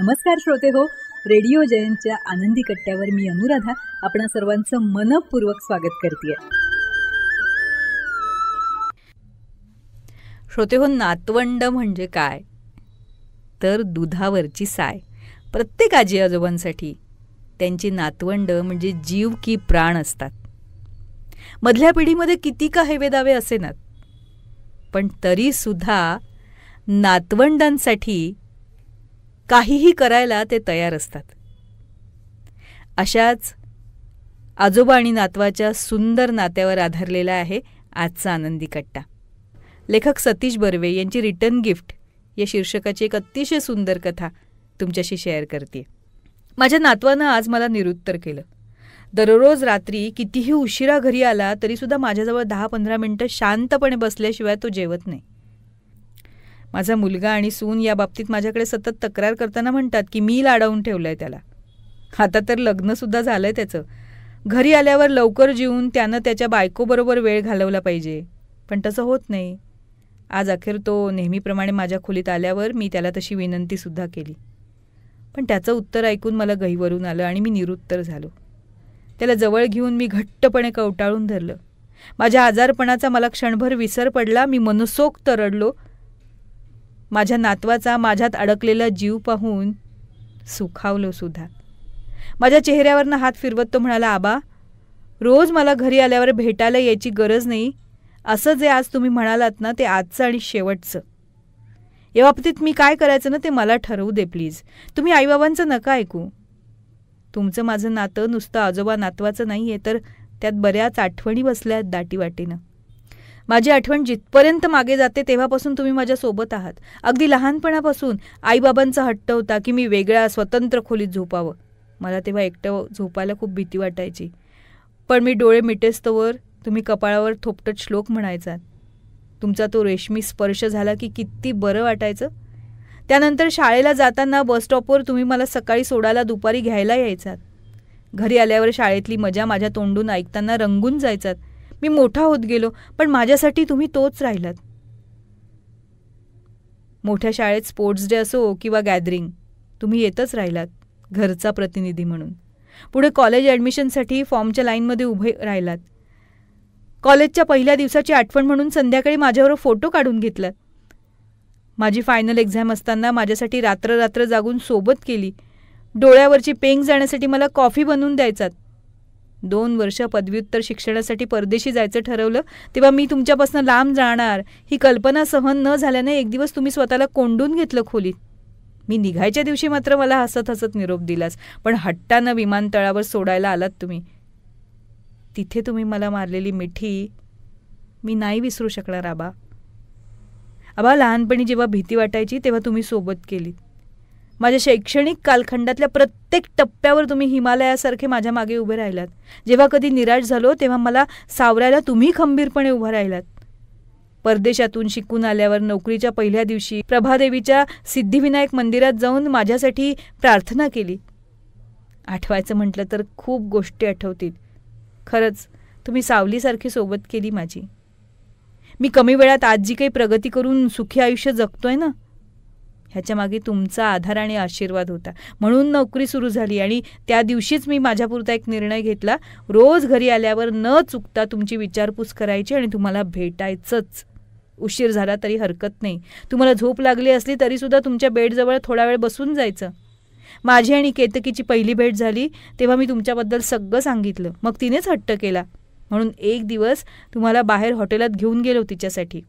नमस्कार श्रोते हो रेडिओ जयंतच्या आनंदी कट्ट्यावर मी अनुराधा आपण सर्वांचं मनपूर्वक स्वागत करते श्रोते हो नातवंड म्हणजे काय तर दुधावरची साय प्रत्येक आजी आजोबांसाठी त्यांची नातवंड म्हणजे जीव की प्राण असतात मधल्या पिढीमध्ये किती का हेवेदावे असेनात पण तरीसुद्धा नातवंडांसाठी काहीही करायला ते तयार असतात अशाच आजोबा आणि नातवाच्या सुंदर नात्यावर आधारलेला आहे आजचा आनंदी कट्टा लेखक सतीश बर्वे यांची रिटर्न गिफ्ट या शीर्षकाची एक अतिशय सुंदर कथा तुमच्याशी शेअर करते माझ्या नातवानं आज मला निरुत्तर केलं दररोज रात्री कितीही उशिरा घरी आला तरीसुद्धा माझ्याजवळ दहा पंधरा मिनटं शांतपणे बसल्याशिवाय तो जेवत नाही माझा मुलगा आणि सून या बाबतीत माझ्याकडे सतत तक्रार करताना म्हणतात की मी लाडवून ठेवलं आहे त्याला आता तर लग्नसुद्धा झालं आहे त्याचं घरी आल्यावर लवकर जेवून त्यानं त्याच्या बायकोबरोबर वेळ घालवला पाहिजे पण तसं होत नाही आज अखेर तो नेहमीप्रमाणे माझ्या खोलीत आल्यावर मी त्याला तशी विनंतीसुद्धा केली पण त्याचं उत्तर ऐकून मला गहीवरून आलं आणि मी निरुत्तर झालो त्याला जवळ घेऊन मी घट्टपणे कवटाळून धरलं माझ्या आजारपणाचा मला क्षणभर विसर पडला मी मनसोक्त रडलो माझ्या नातवाचा माझ्यात अडकलेला जीव पाहून सुखावलो सुद्धा माझ्या चेहऱ्यावरनं हात फिरवत तो म्हणाला आबा रोज मला घरी आल्यावर भेटायला यायची गरज नाही असं जे आज तुम्ही म्हणालात ना ते आजचं आणि शेवटचं या बाबतीत मी काय करायचं ना ते मला ठरवू दे प्लीज तुम्ही आईबाबांचं नका ऐकू तुमचं माझं नातं नुसतं आजोबा नातवाचं नाही आहे तर त्यात बऱ्याच आठवणी बसल्या आहेत दाटीवाटीनं माझी आठवण जिथपर्यंत मागे जाते तेव्हापासून तुम्ही माझ्या सोबत आहात अगदी लहानपणापासून आईबाबांचा हट्ट होता की मी वेगळ्या स्वतंत्र खोलीत झोपावं मला तेव्हा एकटं झोपायला खूप भीती वाटायची पण मी डोळे मिटेस्तवर तुम्ही कपाळावर थोपटत श्लोक म्हणायचा तुमचा तो रेशमी स्पर्श झाला की किती बरं वाटायचं त्यानंतर शाळेला जाताना बसस्टॉपवर तुम्ही मला सकाळी सोडायला दुपारी घ्यायला यायचात घरी आल्यावर शाळेतली मजा माझ्या तोंडून ऐकताना रंगून जायचात मी मोठा होत गेलो पण माझ्यासाठी तुम्ही तोच राहिलात मोठ्या शाळेत स्पोर्ट्स डे असो किंवा गॅदरिंग तुम्ही येतच राहिलात घरचा प्रतिनिधी म्हणून पुढे कॉलेज ॲडमिशनसाठी फॉर्मच्या लाईनमध्ये उभे राहिलात कॉलेजच्या पहिल्या दिवसाची आठवण म्हणून संध्याकाळी माझ्यावर फोटो काढून घेतलात माझी फायनल एक्झाम असताना माझ्यासाठी रात्र रात्र जागून सोबत केली डोळ्यावरची पेंग जाण्यासाठी मला कॉफी बनवून द्यायचात दोन वर्ष पदव्युत्तर शिक्षणासाठी परदेशी जायचं ठरवलं तेव्हा मी तुमच्यापासून लांब जाणार ही कल्पना सहन न झाल्याने एक दिवस तुम्ही स्वतःला कोंडून घेतलं खोलीत मी निघायच्या दिवशी मात्र मला हसत हसत निरोप दिलास पण हट्टानं विमानतळावर सोडायला आलात तुम्ही तिथे तुम्ही मला मारलेली मिठी मी नाही विसरू शकणार आबा आबा लहानपणी जेव्हा भीती वाटायची तेव्हा तुम्ही सोबत केलीत माझ्या शैक्षणिक कालखंडातल्या प्रत्येक टप्प्यावर तुम्ही हिमालयासारखे माझ्या मागे उभे राहिलात जेव्हा कधी निराश झालो तेव्हा मला सावरायला तुम्ही खंबीरपणे उभं राहिलात परदेशातून शिकून आल्यावर नोकरीच्या पहिल्या दिवशी प्रभादेवीच्या सिद्धिविनायक मंदिरात जाऊन माझ्यासाठी प्रार्थना केली आठवायचं म्हटलं तर खूप गोष्टी आठवतील खरंच तुम्ही सावलीसारखी सोबत केली माझी मी कमी वेळात आज जी काही प्रगती करून सुखी आयुष्य जगतोय ना ह्याच्यामागे तुमचा आधार आणि आशीर्वाद होता म्हणून नोकरी सुरू झाली आणि त्या दिवशीच मी माझ्यापुरता एक निर्णय घेतला रोज घरी आल्यावर न चुकता तुमची विचारपूस करायची आणि तुम्हाला भेटायचंच उशीर झाला तरी हरकत नाही तुम्हाला झोप लागली असली तरीसुद्धा तुमच्या बेडजवळ थोडा वेळ बसून जायचं माझी आणि केतकीची पहिली भेट झाली तेव्हा मी तुमच्याबद्दल सगळं सांगितलं मग तिनेच हट्ट केला म्हणून एक दिवस तुम्हाला बाहेर हॉटेलात घेऊन गेलो तिच्यासाठी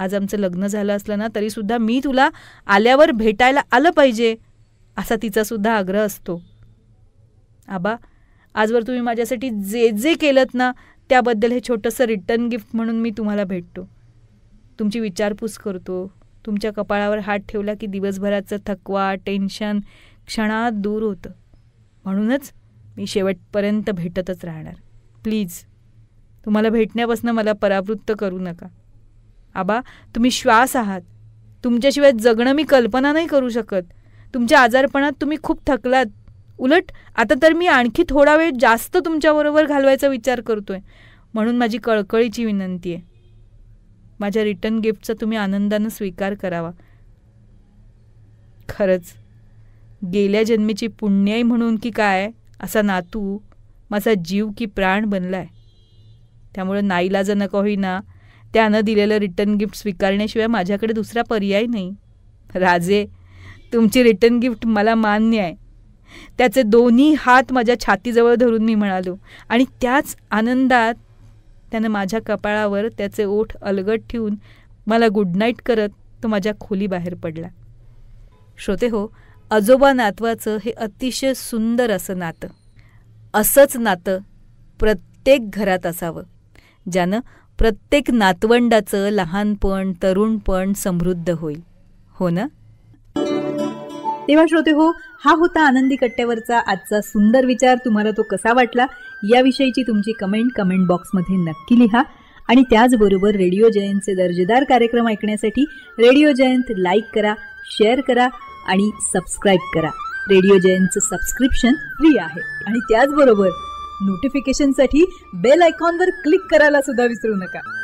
आज आमचं लग्न झालं असलं ना तरीसुद्धा मी तुला आल्यावर भेटायला आलं पाहिजे असा तिचासुद्धा आग्रह असतो आबा आजवर तुम्ही माझ्यासाठी जे जे केलं ना त्याबद्दल हे छोटंसं रिटर्न गिफ्ट म्हणून मी तुम्हाला भेटतो तुमची विचारपूस करतो तुमच्या कपाळावर हात ठेवला की दिवसभराचं थकवा टेन्शन क्षणात दूर होतं म्हणूनच मी शेवटपर्यंत भेटतच राहणार प्लीज तुम्हाला भेटण्यापासून मला परावृत्त करू नका आबा तुम्ही श्वास आहात तुमच्याशिवाय जगणं मी कल्पना नाही करू शकत तुमच्या आजारपणात तुम्ही खूप थकलात उलट आता तर मी आणखी थोडा वेळ जास्त तुमच्याबरोबर घालवायचा विचार करतोय म्हणून माझी कळकळीची विनंती आहे माझ्या रिटर्न गिफ्टचा तुम्ही आनंदानं स्वीकार करावा खरंच गेल्या जन्मीची पुण्याई म्हणून की काय असा नातू माझा जीव की प्राण बनला आहे त्यामुळं नाईलाज नका होईना त्यानं दिलेलं रिटर्न गिफ्ट स्वीकारण्याशिवाय माझ्याकडे दुसरा पर्याय नाही राजे तुमची रिटर्न गिफ्ट मला मान्य आहे त्याचे दोन्ही हात माझ्या छातीजवळ धरून मी म्हणालो आणि त्याच आनंदात त्यानं माझ्या कपाळावर त्याचे ओठ अलगट ठेवून मला गुड नाईट करत तो माझ्या खोली बाहेर पडला श्रोते हो आजोबा नातवाचं हे अतिशय सुंदर असं नातं असंच नातं प्रत्येक घरात असावं ज्यानं प्रत्येक नातवंडाचं लहानपण तरुणपण समृद्ध होईल हो ना तेव्हा श्रोते हो हा होता आनंदी कट्ट्यावरचा आजचा सुंदर विचार तुम्हाला तो कसा वाटला याविषयीची तुमची कमेंट कमेंट बॉक्समध्ये नक्की लिहा आणि त्याचबरोबर रेडिओ जयंतचे दर्जेदार कार्यक्रम ऐकण्यासाठी रेडिओ जयंत लाईक करा शेअर करा आणि सबस्क्राईब करा रेडिओ जयंतचं सबस्क्रिप्शन फ्री आहे आणि त्याचबरोबर नोटिफिकेशनसाठी बेल आयकॉनवर क्लिक करायला सुद्धा विसरू नका